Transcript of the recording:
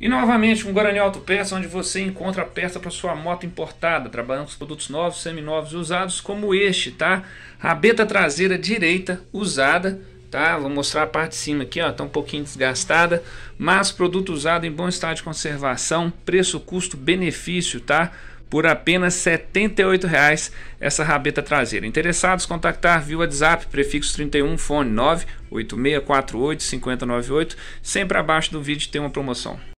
E novamente com um Guarani Auto Peça, onde você encontra peça para sua moto importada, trabalhando com produtos novos, seminovos e usados, como este, tá? Rabeta traseira direita usada, tá? Vou mostrar a parte de cima aqui, ó, tá um pouquinho desgastada, mas produto usado em bom estado de conservação, preço, custo, benefício, tá? Por apenas R$ 78,00 essa rabeta traseira. Interessados, contactar via WhatsApp, prefixo 31, fone 986485098, sempre abaixo do vídeo tem uma promoção.